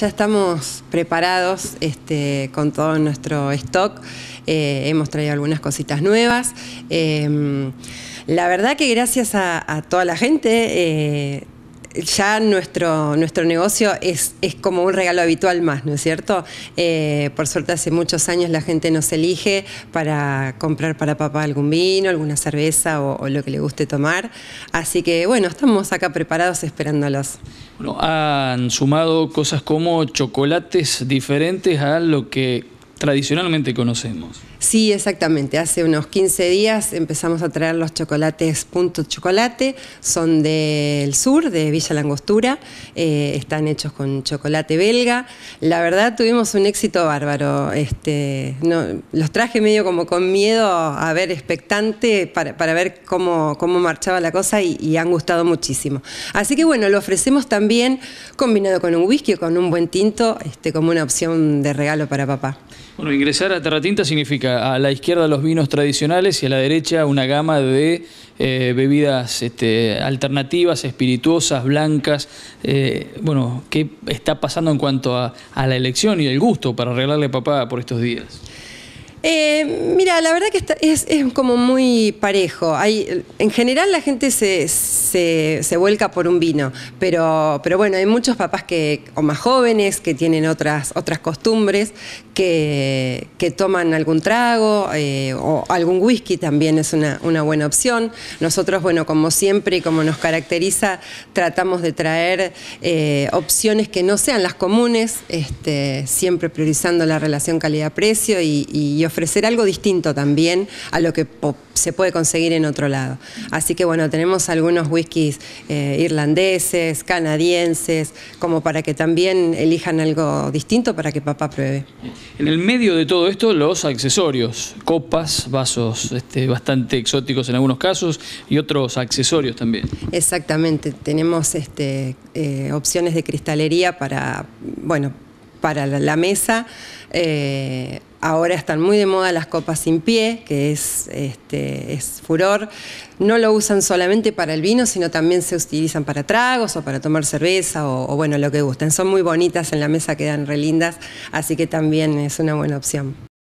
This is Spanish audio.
ya estamos preparados este, con todo nuestro stock. Eh, hemos traído algunas cositas nuevas. Em, la verdad que gracias a toda la gente eh, ya nuestro, nuestro negocio es, es como un regalo habitual más, ¿no es cierto? Eh, por suerte hace muchos años la gente nos elige para comprar para papá algún vino, alguna cerveza o, lo que le guste tomar. Así que bueno, estamos acá preparados esperándolos. han sumado cosas como chocolates diferentes a lo que tradicionalmente conocemos. Sí, exactamente. Hace unos 15 días empezamos a traer los chocolates Punto Chocolate. Son del sur, de Villa Langostura. Eh, están hechos con chocolate belga. La verdad tuvimos un éxito bárbaro. Este, los traje medio como con miedo a ver expectante para, ver cómo, marchaba la cosa y, han gustado muchísimo. Así que bueno, lo ofrecemos también combinado con un whisky o con un buen tinto, este, como una opción de regalo para papá. Bueno, ingresar a Terratinta significa a la izquierda los vinos tradicionales y a la derecha una gama de eh, bebidas este, alternativas, espirituosas, blancas. Eh, bueno, ¿qué está pasando en cuanto a, a la elección y el gusto para arreglarle papá por estos días? Eh, mira, la verdad que es, como muy parejo. Hay, en general la gente se, vuelca por un vino, pero, pero bueno, hay muchos papás que, o más jóvenes que tienen otras, otras costumbres, que, toman algún trago eh, o algún whisky también es una, buena opción. Nosotros, bueno, como siempre y como nos caracteriza, tratamos de traer eh, opciones que no sean las comunes, este, siempre priorizando la relación calidad-precio y, y, ofrecer algo distinto también a lo que se puede conseguir en otro lado. Así que bueno, tenemos algunos whiskies eh, irlandeses, canadienses, como para que también elijan algo distinto para que papá pruebe. En el medio de todo esto, los accesorios, copas, vasos este, bastante exóticos en algunos casos y otros accesorios también. Exactamente, tenemos este, eh, opciones de cristalería para, bueno, para la, mesa, eh, Ahora están muy de moda las copas sin pie, que es, este, es furor. No lo usan solamente para el vino, sino también se utilizan para tragos o para tomar cerveza o, bueno, lo que gusten. Son muy bonitas en la mesa, quedan relindas, así que también es una buena opción.